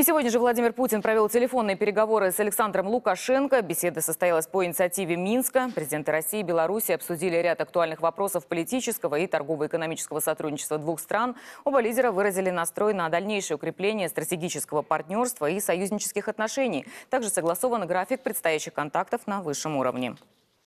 И сегодня же Владимир Путин провел телефонные переговоры с Александром Лукашенко. Беседа состоялась по инициативе Минска. Президенты России и Беларуси обсудили ряд актуальных вопросов политического и торгово-экономического сотрудничества двух стран. Оба лидера выразили настрой на дальнейшее укрепление стратегического партнерства и союзнических отношений. Также согласован график предстоящих контактов на высшем уровне.